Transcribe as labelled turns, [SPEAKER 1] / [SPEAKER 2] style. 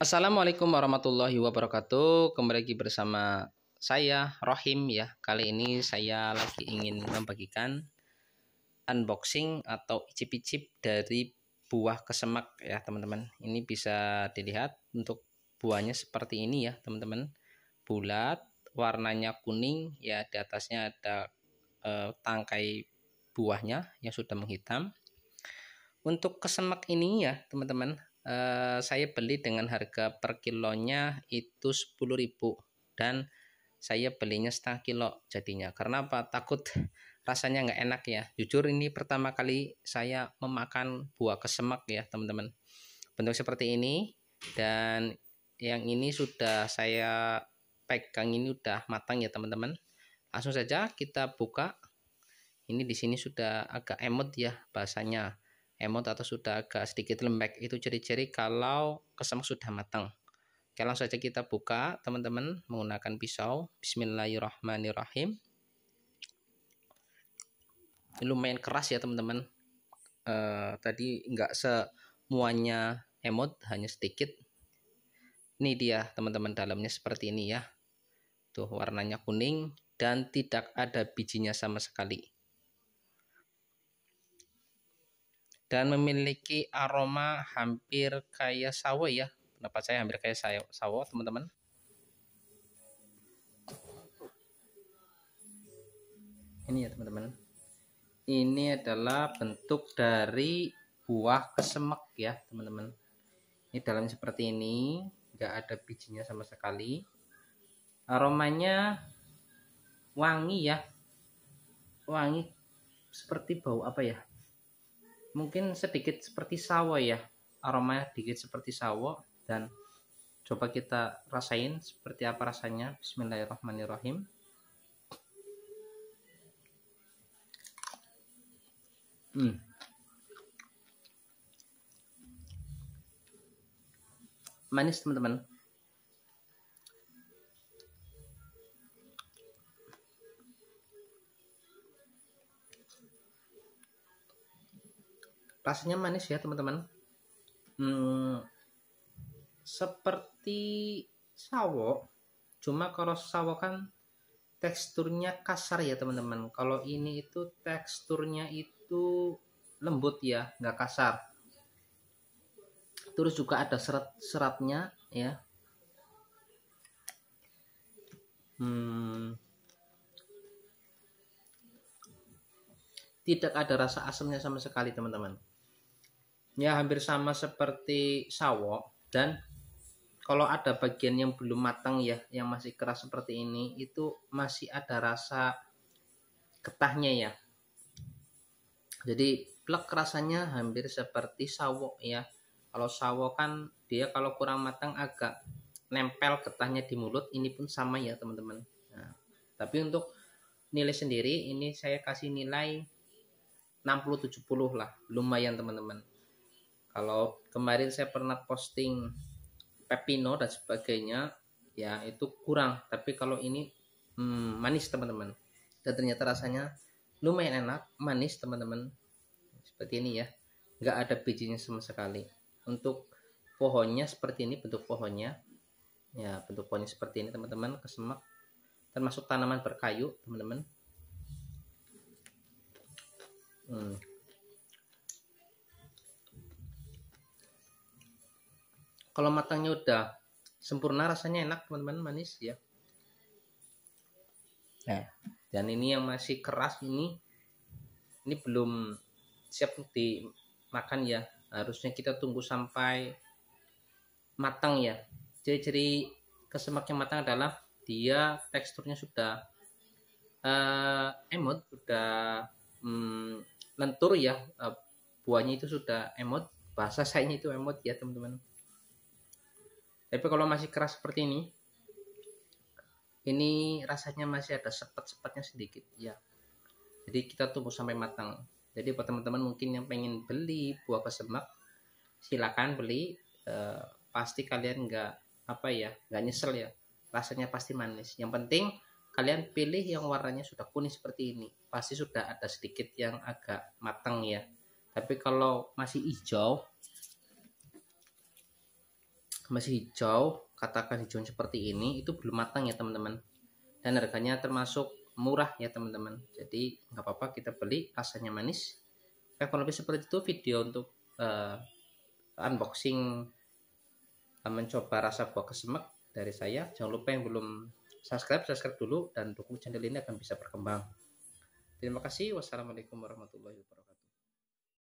[SPEAKER 1] Assalamualaikum warahmatullahi wabarakatuh. Kembali lagi bersama saya Rohim ya. Kali ini saya lagi ingin membagikan unboxing atau icip-icip dari buah kesemak ya, teman-teman. Ini bisa dilihat untuk buahnya seperti ini ya, teman-teman. Bulat, warnanya kuning ya, di atasnya ada eh, tangkai buahnya yang sudah menghitam. Untuk kesemak ini ya, teman-teman, Eh, saya beli dengan harga per kilonya itu 10.000 dan saya belinya setengah kilo jadinya karena apa takut rasanya nggak enak ya jujur ini pertama kali saya memakan buah kesemak ya teman-teman bentuk seperti ini dan yang ini sudah saya pegang ini udah matang ya teman-teman langsung saja kita buka ini di sini sudah agak emot ya bahasanya emot atau sudah agak sedikit lembek itu ciri-ciri kalau kesemek sudah matang Oke langsung saja kita buka teman-teman menggunakan pisau Bismillahirrahmanirrahim ini lumayan keras ya teman-teman eh, tadi nggak semuanya emot hanya sedikit ini dia teman-teman dalamnya seperti ini ya tuh warnanya kuning dan tidak ada bijinya sama sekali dan memiliki aroma hampir kayak sawo ya. Pendapat saya hampir kayak sawo, sawo teman-teman. Ini ya teman-teman. Ini adalah bentuk dari buah kesemek ya teman-teman. Ini dalamnya seperti ini, nggak ada bijinya sama sekali. Aromanya wangi ya, wangi seperti bau apa ya? mungkin sedikit seperti sawo ya aromanya sedikit seperti sawo dan coba kita rasain seperti apa rasanya Bismillahirrahmanirrahim hmm manis teman-teman rasanya manis ya teman-teman hmm, seperti sawo cuma kalau sawo kan teksturnya kasar ya teman-teman kalau ini itu teksturnya itu lembut ya nggak kasar terus juga ada serat-seratnya ya hmm, tidak ada rasa asamnya sama sekali teman-teman ya hampir sama seperti sawo dan kalau ada bagian yang belum matang ya yang masih keras seperti ini itu masih ada rasa getahnya ya jadi plek rasanya hampir seperti sawo ya kalau sawo kan dia kalau kurang matang agak nempel getahnya di mulut ini pun sama ya teman-teman nah, tapi untuk nilai sendiri ini saya kasih nilai 60-70 lah lumayan teman-teman kalau kemarin saya pernah posting pepino dan sebagainya, ya itu kurang. Tapi kalau ini hmm, manis teman-teman. Dan ternyata rasanya lumayan enak, manis teman-teman. Seperti ini ya, nggak ada bijinya sama sekali. Untuk pohonnya seperti ini bentuk pohonnya, ya bentuk pohonnya seperti ini teman-teman kesemak. termasuk tanaman berkayu teman-teman hmm, kalau matangnya udah sempurna rasanya enak teman-teman manis ya nah. dan ini yang masih keras ini ini belum siap dimakan ya harusnya kita tunggu sampai matang ya ciri-ciri kesemak yang matang adalah dia teksturnya sudah uh, emot sudah um, lentur ya uh, buahnya itu sudah emot bahasa saya itu emot ya teman-teman tapi kalau masih keras seperti ini ini rasanya masih ada sepet-sepetnya sedikit ya jadi kita tunggu sampai matang jadi buat teman-teman mungkin yang pengen beli buah kesemak silakan beli e, pasti kalian nggak apa ya nggak nyesel ya rasanya pasti manis yang penting kalian pilih yang warnanya sudah kuning seperti ini pasti sudah ada sedikit yang agak matang ya tapi kalau masih hijau masih hijau katakan hijau seperti ini itu belum matang ya teman-teman dan harganya termasuk murah ya teman-teman jadi nggak apa-apa kita beli rasanya manis Kalau lebih seperti itu video untuk uh, unboxing uh, mencoba rasa buah kesemek dari saya jangan lupa yang belum subscribe subscribe dulu dan dukung channel ini akan bisa berkembang terima kasih wassalamualaikum warahmatullahi wabarakatuh